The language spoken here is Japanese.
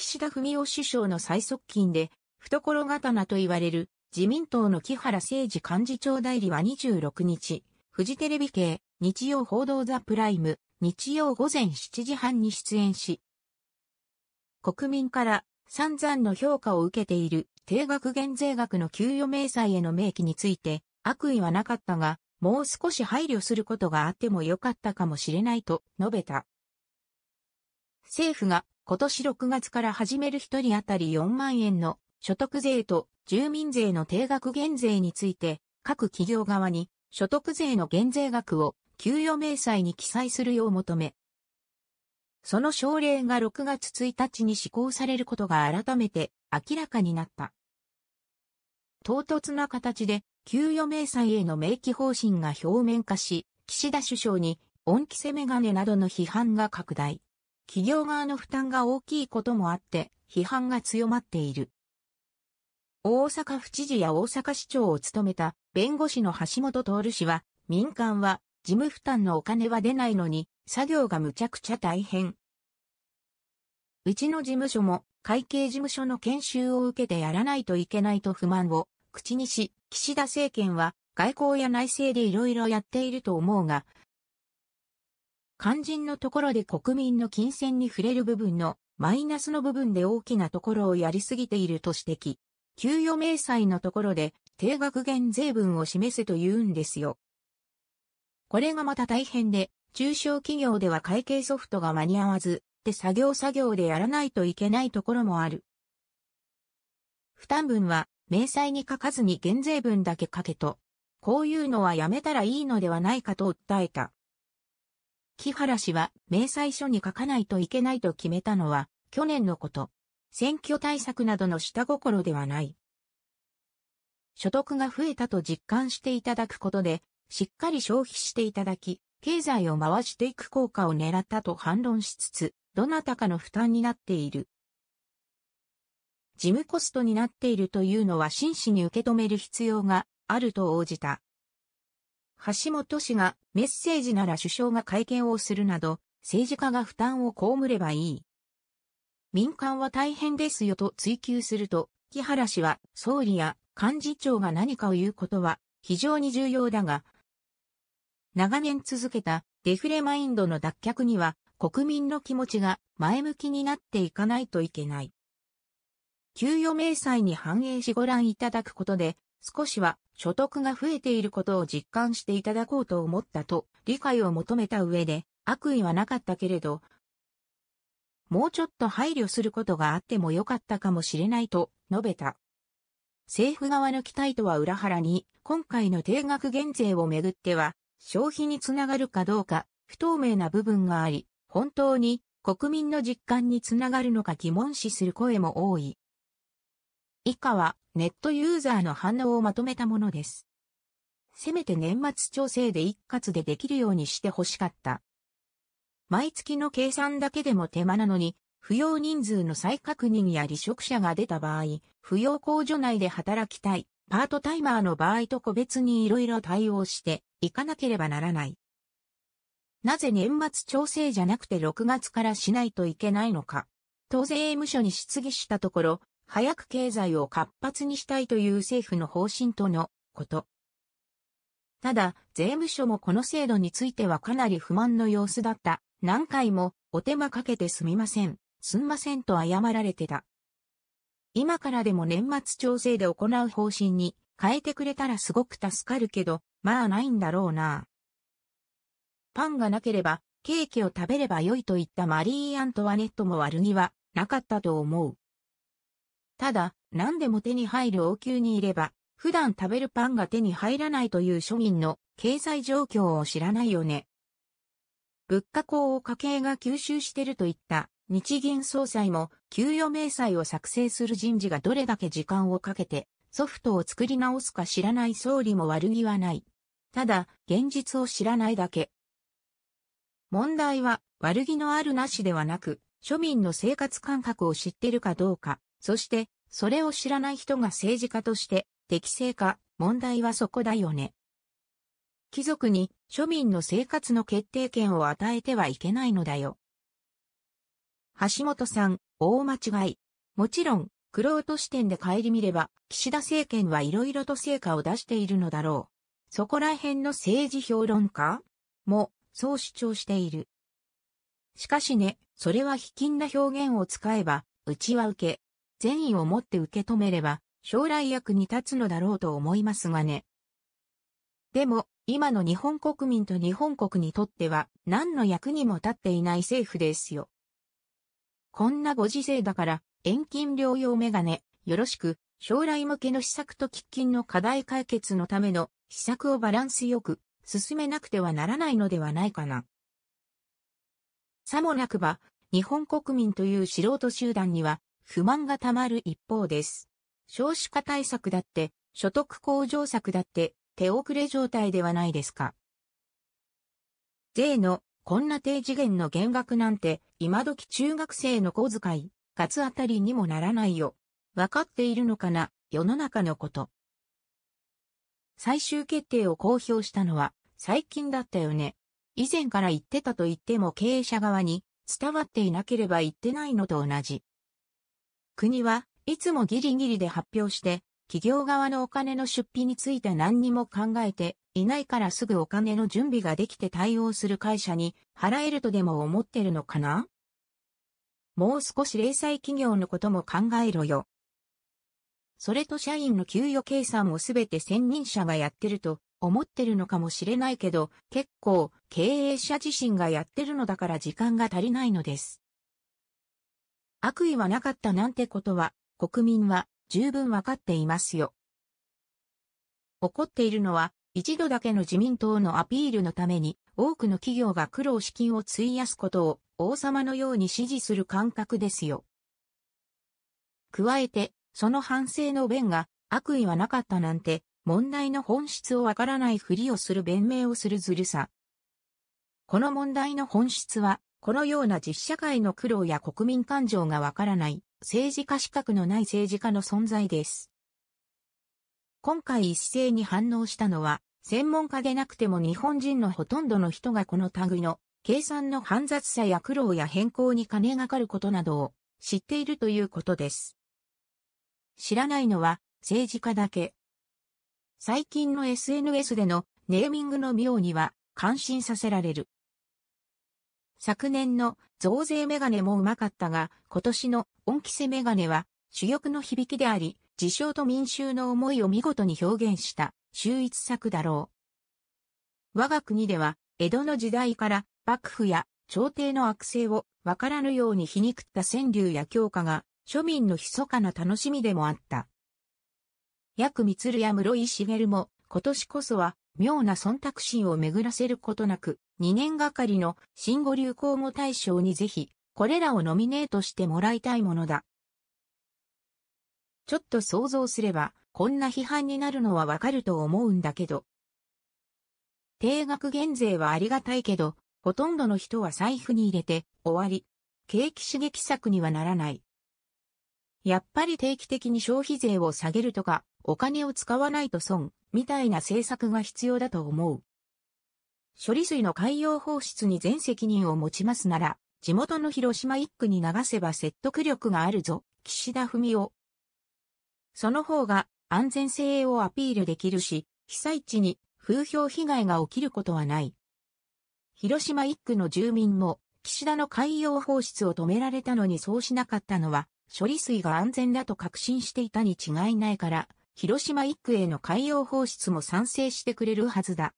岸田文雄首相の最側近で、懐刀と言われる自民党の木原誠二幹事長代理は26日、フジテレビ系日曜報道ザプライム日曜午前7時半に出演し、国民から散々の評価を受けている定額減税額の給与明細への明記について悪意はなかったが、もう少し配慮することがあってもよかったかもしれないと述べた。政府が今年6月から始める1人当たり4万円の所得税と住民税の定額減税について、各企業側に所得税の減税額を給与明細に記載するよう求め、その省令が6月1日に施行されることが改めて明らかになった。唐突な形で給与明細への明記方針が表面化し、岸田首相に恩着せメガネなどの批判が拡大。企業側の負担が大きいこともあって、批判が強まっている。大阪府知事や大阪市長を務めた弁護士の橋本徹氏は、民間は事務負担のお金は出ないのに、作業がむちゃくちゃ大変。うちの事務所も会計事務所の研修を受けてやらないといけないと不満を口にし、岸田政権は外交や内政でいろいろやっていると思うが、肝心のところで国民の金銭に触れる部分のマイナスの部分で大きなところをやりすぎていると指摘。給与明細のところで定額減税分を示せと言うんですよ。これがまた大変で、中小企業では会計ソフトが間に合わず、手作業作業でやらないといけないところもある。負担分は、明細に書かずに減税分だけ書けと、こういうのはやめたらいいのではないかと訴えた。木原氏は明細書に書かないといけないと決めたのは去年のこと。選挙対策などの下心ではない。所得が増えたと実感していただくことで、しっかり消費していただき、経済を回していく効果を狙ったと反論しつつ、どなたかの負担になっている。事務コストになっているというのは真摯に受け止める必要があると応じた。橋本氏がメッセージなら首相が会見をするなど、政治家が負担を被ればいい。民間は大変ですよと追及すると、木原氏は総理や幹事長が何かを言うことは非常に重要だが、長年続けたデフレマインドの脱却には国民の気持ちが前向きになっていかないといけない。給与明細に反映しご覧いただくことで少しは所得が増えていることを実感していただこうと思ったと理解を求めた上で、悪意はなかったけれど、もうちょっと配慮することがあってもよかったかもしれないと述べた。政府側の期待とは裏腹に、今回の定額減税をめぐっては、消費につながるかどうか不透明な部分があり、本当に国民の実感につながるのか疑問視する声も多い。以下はネットユーザーの反応をまとめたものです。せめて年末調整で一括でできるようにしてほしかった。毎月の計算だけでも手間なのに、扶養人数の再確認や離職者が出た場合、扶養控除内で働きたい、パートタイマーの場合と個別にいろいろ対応していかなければならない。なぜ年末調整じゃなくて6月からしないといけないのか。当税務署に質疑したところ、早く経済を活発にしたいという政府の方針とのこと。ただ、税務署もこの制度についてはかなり不満の様子だった。何回も、お手間かけてすみません。すんませんと謝られてた。今からでも年末調整で行う方針に変えてくれたらすごく助かるけど、まあないんだろうな。パンがなければケーキを食べれば良いと言ったマリー・アントワネットも悪気はなかったと思う。ただ、何でも手に入る王宮にいれば、普段食べるパンが手に入らないという庶民の経済状況を知らないよね。物価高を家計が吸収してるといった日銀総裁も給与明細を作成する人事がどれだけ時間をかけてソフトを作り直すか知らない総理も悪気はない。ただ、現実を知らないだけ。問題は悪気のあるなしではなく、庶民の生活感覚を知ってるかどうか。そして、それを知らない人が政治家として適正か、問題はそこだよね。貴族に庶民の生活の決定権を与えてはいけないのだよ。橋本さん、大間違い。もちろん、クロート視点で帰り見れば、岸田政権はいろいろと成果を出しているのだろう。そこら辺の政治評論家も、そう主張している。しかしね、それは卑近な表現を使えば、うちは受け、善意を持って受け止めれば、将来役に立つのだろうと思いますがね。でも、今の日本国民と日本国にとっては、何の役にも立っていない政府ですよ。こんなご時世だから、遠近療養メガネ、よろしく、将来向けの施策と喫緊の課題解決のための施策をバランスよく進めなくてはならないのではないかな。さもなくば、日本国民という素人集団には不満がたまる一方です。少子化対策だって、所得向上策だって、手遅れ状態ではないですか。税の、こんな低次元の減額なんて、今時中学生の小遣い、かつあたりにもならないよ。わかっているのかな、世の中のこと。最終決定を公表したのは、最近だったよね。以前から言ってたと言っても経営者側に伝わっていなければ言ってないのと同じ。国はいつもギリギリで発表して、企業側のお金の出費について何にも考えていないからすぐお金の準備ができて対応する会社に払えるとでも思ってるのかなもう少し零細企業のことも考えろよ。それと社員の給与計算もすべて専任者がやってると思ってるのかもしれないけど、結構経営者自身がやってるのだから時間が足りないのです。悪意はなかったなんてことは、国民は十分わかっていますよ。怒っているのは、一度だけの自民党のアピールのために、多くの企業が苦労資金を費やすことを、王様のように支持する感覚ですよ。加えて、その反省の弁が、悪意はなかったなんて、問題の本質をわからないふりをする弁明をするずるさ。この問題の本質は、このような実社会の苦労や国民感情がわからない、政治家資格のない政治家の存在です。今回一斉に反応したのは、専門家でなくても日本人のほとんどの人がこの類の計算の煩雑さや苦労や変更に金がかることなどを知っているということです。知らないのは政治家だけ。最近の SNS でのネーミングの妙には感心させられる。昨年の増税メガネもうまかったが、今年の恩着せメガネは主玉の響きであり、自称と民衆の思いを見事に表現した秀逸作だろう。我が国では、江戸の時代から幕府や朝廷の悪性をわからぬように皮肉った川柳や教科が庶民の密かな楽しみでもあった。薬光や室井茂も今年こそは妙な忖度心を巡らせることなく、2年がかりの新語・流行語大賞にぜひ、これらをノミネートしてもらいたいものだ。ちょっと想像すれば、こんな批判になるのはわかると思うんだけど。定額減税はありがたいけど、ほとんどの人は財布に入れて終わり、景気刺激策にはならない。やっぱり定期的に消費税を下げるとか、お金を使わないと損、みたいな政策が必要だと思う。処理水の海洋放出に全責任を持ちますなら、地元の広島一区に流せば説得力があるぞ、岸田文雄。その方が安全性をアピールできるし、被災地に風評被害が起きることはない。広島一区の住民も、岸田の海洋放出を止められたのにそうしなかったのは、処理水が安全だと確信していたに違いないから、広島1区への海洋放出も賛成してくれるはずだ。